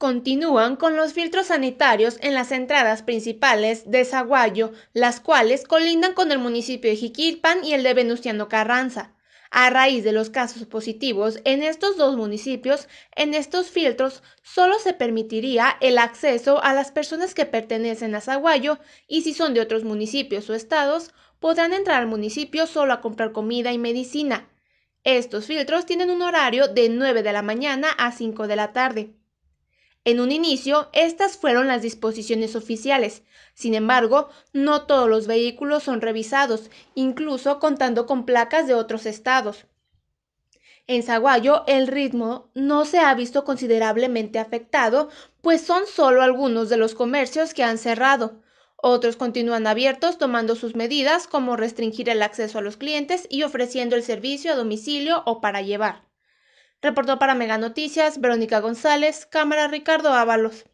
Continúan con los filtros sanitarios en las entradas principales de Zaguayo, las cuales colindan con el municipio de Jiquilpan y el de Venustiano Carranza. A raíz de los casos positivos en estos dos municipios, en estos filtros solo se permitiría el acceso a las personas que pertenecen a Zaguayo y si son de otros municipios o estados, podrán entrar al municipio solo a comprar comida y medicina. Estos filtros tienen un horario de 9 de la mañana a 5 de la tarde. En un inicio, estas fueron las disposiciones oficiales. Sin embargo, no todos los vehículos son revisados, incluso contando con placas de otros estados. En Zaguayo el ritmo no se ha visto considerablemente afectado, pues son solo algunos de los comercios que han cerrado. Otros continúan abiertos tomando sus medidas como restringir el acceso a los clientes y ofreciendo el servicio a domicilio o para llevar. Reportó para Mega Noticias Verónica González, cámara Ricardo Ábalos.